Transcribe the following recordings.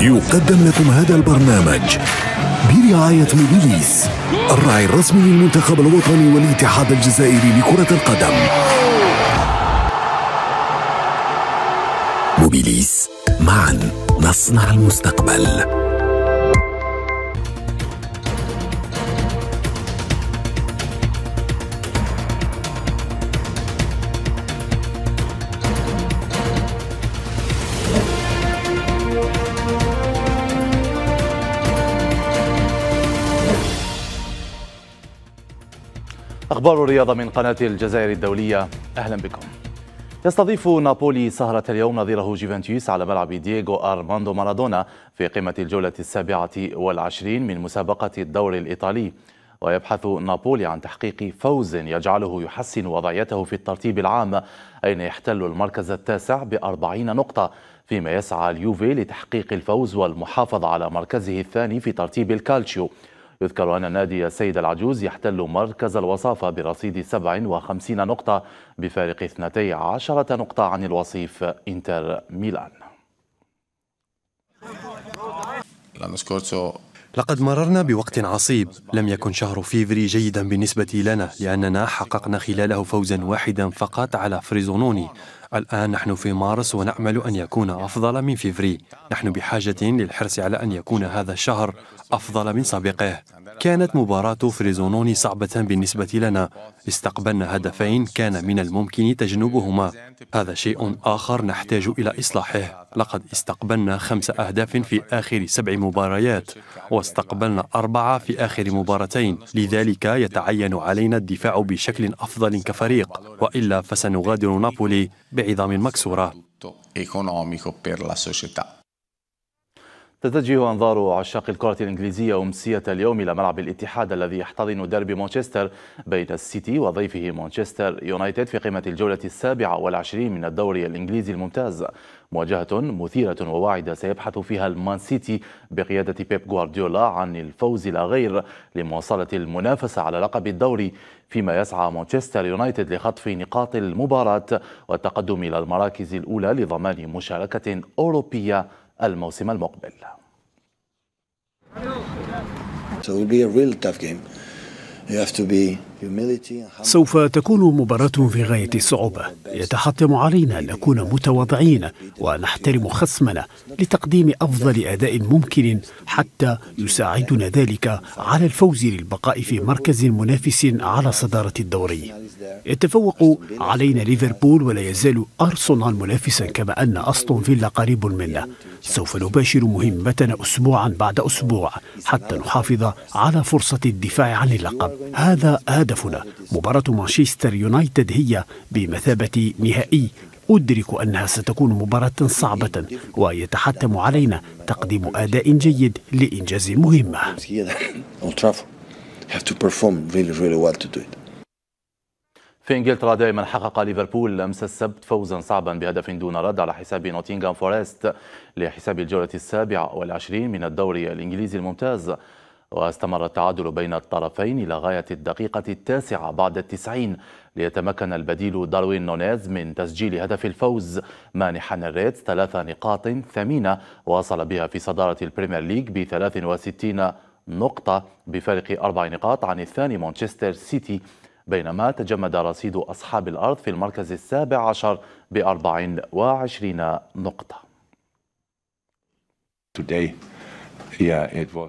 يقدم لكم هذا البرنامج برعاية موبيليس الراعي الرسمي للمنتخب الوطني والاتحاد الجزائري لكرة القدم موبيليس معا نصنع المستقبل أخبار الرياضة من قناة الجزائر الدولية أهلا بكم يستضيف نابولي سهرة اليوم نظيره جيفانتيوس على ملعب دييغو أرماندو مارادونا في قمة الجولة السابعة والعشرين من مسابقة الدور الإيطالي ويبحث نابولي عن تحقيق فوز يجعله يحسن وضعيته في الترتيب العام أين يحتل المركز التاسع بأربعين نقطة فيما يسعى اليوفي لتحقيق الفوز والمحافظة على مركزه الثاني في ترتيب الكالتشيو يذكر أن نادي السيد العجوز يحتل مركز الوصافة برصيد 57 نقطة بفارق 12 نقطة عن الوصيف إنتر ميلان لقد مررنا بوقت عصيب لم يكن شهر فيفري جيدا بالنسبة لنا لأننا حققنا خلاله فوزا واحدا فقط على فريزونوني الآن نحن في مارس ونأمل أن يكون أفضل من فيفري نحن بحاجة للحرص على أن يكون هذا الشهر أفضل من سابقه كانت مباراة فريزونوني صعبة بالنسبة لنا استقبلنا هدفين كان من الممكن تجنبهما هذا شيء آخر نحتاج إلى إصلاحه لقد استقبلنا خمس أهداف في آخر سبع مباريات واستقبلنا أربعة في آخر مباراتين لذلك يتعين علينا الدفاع بشكل أفضل كفريق وإلا فسنغادر نابولي بعظام مكسورة تتجه أنظار عشاق الكرة الإنجليزية أمسية اليوم إلى ملعب الاتحاد الذي يحتضن ديربي مانشستر بين السيتي وضيفه مانشستر يونايتد في قمة الجولة السابعة والعشرين من الدوري الإنجليزي الممتاز مواجهة مثيرة وواعدة سيبحث فيها المان سيتي بقيادة بيب غوارديولا عن الفوز لا غير لمواصلة المنافسة على لقب الدوري فيما يسعى مانشستر يونايتد لخطف نقاط المباراة والتقدم إلى المراكز الأولى لضمان مشاركة أوروبية الموسم المقبل So it will be a real tough game. You have to be سوف تكون مباراة في غاية الصعوبة يتحتم علينا أن نكون متواضعين ونحترم خصمنا لتقديم أفضل أداء ممكن حتى يساعدنا ذلك على الفوز للبقاء في مركز منافس على صدارة الدوري يتفوق علينا ليفربول ولا يزال أرسنال منافسا كما أن أستون فيلا قريب منا سوف نباشر مهمتنا أسبوعا بعد أسبوع حتى نحافظ على فرصة الدفاع عن اللقب هذا هذا هدفنا مباراة مانشستر يونايتد هي بمثابة نهائي أدرك أنها ستكون مباراة صعبة ويتحتم علينا تقديم أداء جيد لإنجاز مهمة في انجلترا دائما حقق ليفربول امس السبت فوزا صعبا بهدف دون رد على حساب نوتنغهام فورست لحساب الجوله السابعه والعشرين من الدوري الانجليزي الممتاز واستمر التعادل بين الطرفين إلى غاية الدقيقة التاسعة بعد التسعين ليتمكن البديل داروين نونيز من تسجيل هدف الفوز مانحا الريتس ثلاث نقاط ثمينة واصل بها في صدارة البريمير ليج ب 63 نقطة بفارق أربع نقاط عن الثاني مانشستر سيتي بينما تجمد رصيد أصحاب الأرض في المركز السابع عشر بأربع وعشرين نقطة. Today.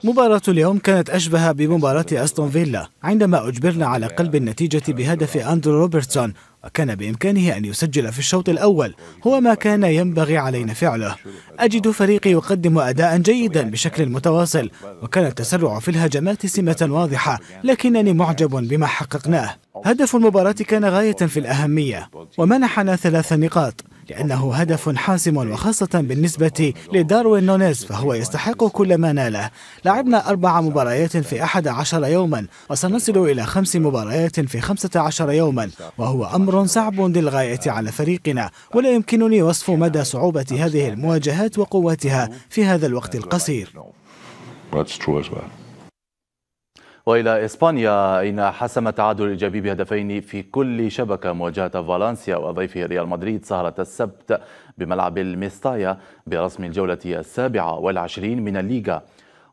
مباراة اليوم كانت أشبه بمباراة أستون فيلا عندما أجبرنا على قلب النتيجة بهدف أندرو روبرتسون وكان بإمكانه أن يسجل في الشوط الأول هو ما كان ينبغي علينا فعله أجد فريقي يقدم أداء جيدا بشكل متواصل وكان التسرع في الهجمات سمة واضحة لكنني معجب بما حققناه هدف المباراة كان غاية في الأهمية ومنحنا ثلاث نقاط لأنه هدف حاسم وخاصة بالنسبة لداروين نونيز فهو يستحق كل ما ناله لعبنا أربع مباريات في أحد عشر يوما وسنصل إلى خمس مباريات في خمسة عشر يوما وهو أمر صعب للغاية على فريقنا ولا يمكنني وصف مدى صعوبة هذه المواجهات وقوتها في هذا الوقت القصير وإلى إسبانيا أين حسم تعادل إيجابي بهدفين في كل شبكة مواجهة فالنسيا وضيفه ريال مدريد سهرة السبت بملعب الميستايا برسم الجولة السابعة والعشرين من الليغا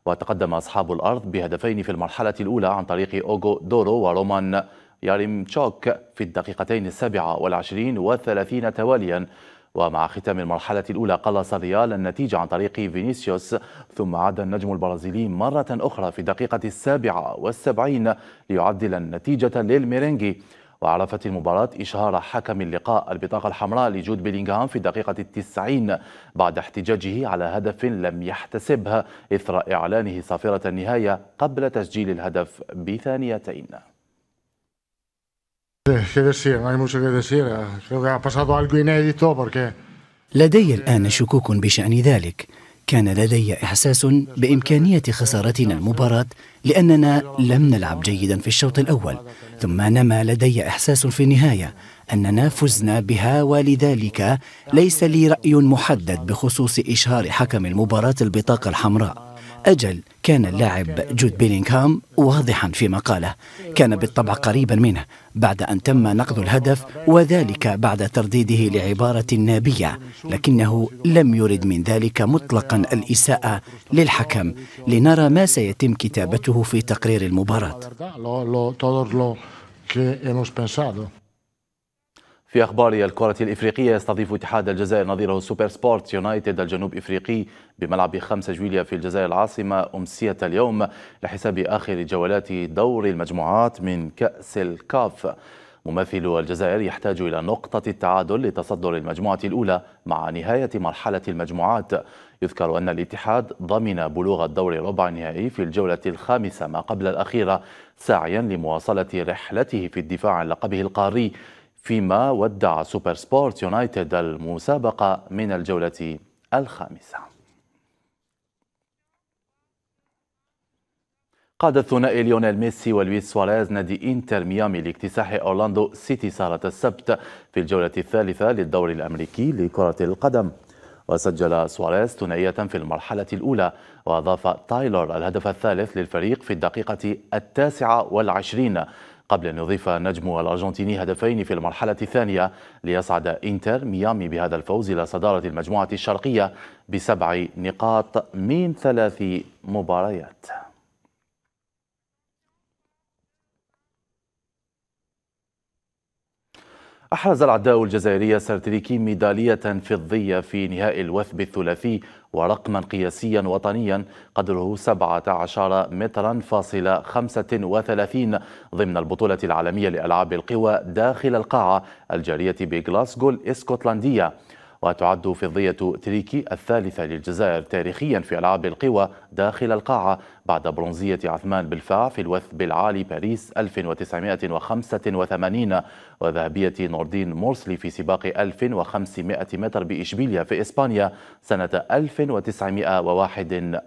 وتقدم أصحاب الأرض بهدفين في المرحلة الأولى عن طريق أوغو دورو ورومان ياريمتشوك في الدقيقتين السابعة والعشرين والثلاثين تواليا ومع ختام المرحلة الأولى قلص الريال النتيجة عن طريق فينيسيوس ثم عاد النجم البرازيلي مرة أخرى في الدقيقة السابعة والسبعين ليعدل النتيجة للميرينجي وعرفت المباراة إشهار حكم اللقاء البطاقة الحمراء لجود بيلينغهام في الدقيقة التسعين بعد احتجاجه على هدف لم يحتسبها إثر إعلانه صافرة النهاية قبل تسجيل الهدف بثانيتين ¿Qué decir? No hay mucho que decir. Creo que ha pasado algo inédito porque... لدي الآن شكوك بشأن ذلك كان لدي إحساس بإمكانية خسارتنا المباراة لأننا لم نلعب جيدا في الشوط الأول ثم نما لدي إحساس في النهاية أننا فزنا بها ولذلك ليس لي رأي محدد بخصوص إشهار حكم المباراة البطاقة الحمراء أجل كان اللاعب جود بيلينغهام واضحا في مقاله كان بالطبع قريبا منه بعد أن تم نقض الهدف وذلك بعد ترديده لعبارة نابية لكنه لم يرد من ذلك مطلقا الإساءة للحكم لنرى ما سيتم كتابته في تقرير المباراة في أخبار الكرة الإفريقية يستضيف اتحاد الجزائر نظيره سوبر سبورت يونايتد الجنوب إفريقي بملعب 5 جويليا في الجزائر العاصمة أمسية اليوم لحساب آخر جولات دور المجموعات من كأس الكاف ممثل الجزائر يحتاج إلى نقطة التعادل لتصدر المجموعة الأولى مع نهاية مرحلة المجموعات يذكر أن الاتحاد ضمن بلوغ الدور ربع النهائي في الجولة الخامسة ما قبل الأخيرة ساعيا لمواصلة رحلته في الدفاع عن لقبه القاري فيما ودع سوبر سبورت يونايتد المسابقة من الجولة الخامسة قاد الثنائي ليونيل ميسي ولويس سواريز نادي انتر ميامي لاكتساح اورلاندو سيتي سهرة السبت في الجولة الثالثة للدوري الامريكي لكرة القدم وسجل سواريز ثنائية في المرحلة الأولى وأضاف تايلور الهدف الثالث للفريق في الدقيقة التاسعة والعشرين قبل أن يضيف نجم الأرجنتيني هدفين في المرحلة الثانية ليصعد إنتر ميامي بهذا الفوز إلى صدارة المجموعة الشرقية بسبع نقاط من ثلاث مباريات أحرز العداء الجزائري سرتريكي ميدالية فضية في نهائي الوثب الثلاثي ورقما قياسيا وطنيا قدره 17 مترا فاصلة 35 ضمن البطولة العالمية لألعاب القوى داخل القاعة الجارية بغلاسكو الإسكتلندية وتعد فضية تريكي الثالثة للجزائر تاريخيا في ألعاب القوى داخل القاعة بعد برونزية عثمان بالفاع في الوثب العالي باريس 1985 وذهبية نوردين مورسلي في سباق 1500 متر بإشبيليا في إسبانيا سنة 1991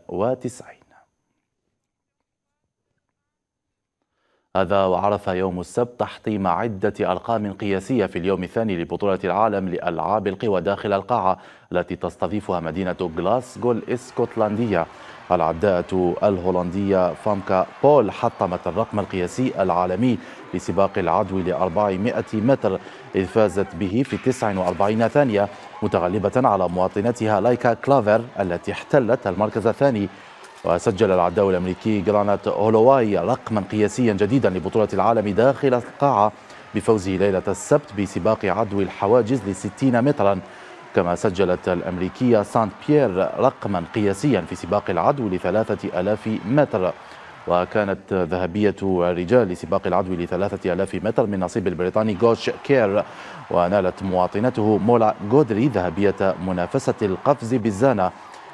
هذا وعرف يوم السبت تحطيم عدة أرقام قياسية في اليوم الثاني لبطولة العالم لألعاب القوى داخل القاعة التي تستضيفها مدينة غلاسكو الإسكتلندية العداءة الهولندية فامكا بول حطمت الرقم القياسي العالمي لسباق العدو ل 400 متر إذ فازت به في 49 ثانية متغلبة على مواطنتها لايكا كلافر التي احتلت المركز الثاني وسجل العداء الأمريكي جرانات هولواي رقما قياسيا جديدا لبطولة العالم داخل القاعة بفوزه ليلة السبت بسباق عدو الحواجز لستين مترا كما سجلت الأمريكية سانت بيير رقما قياسيا في سباق العدو لثلاثة ألاف متر وكانت ذهبية الرجال لسباق العدو لثلاثة ألاف متر من نصيب البريطاني جوش كير ونالت مواطنته مولا جودري ذهبية منافسة القفز بالزانة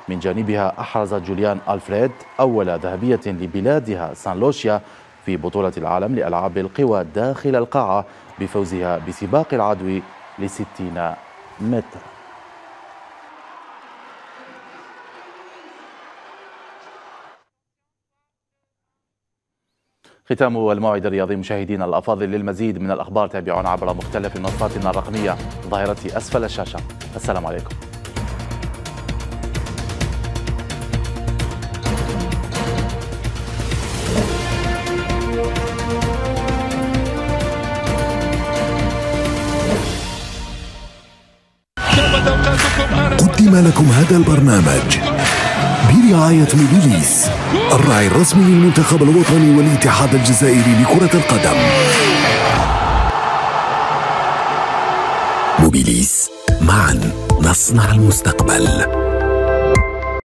من جانبها أحرزت جوليان ألفريد أول ذهبية لبلادها سان لوشيا في بطولة العالم لألعاب القوى داخل القاعة بفوزها بسباق العدو لستين متر ختام الموعد الرياضي مشاهدينا الافاضل للمزيد من الاخبار تابعونا عبر مختلف منصاتنا الرقميه ظاهره اسفل الشاشه السلام عليكم قدم لكم هذا البرنامج برعاية ميليليس الراعي الرسمي للمنتخب الوطني والاتحاد الجزائري لكرة القدم موبيليس معا نصنع المستقبل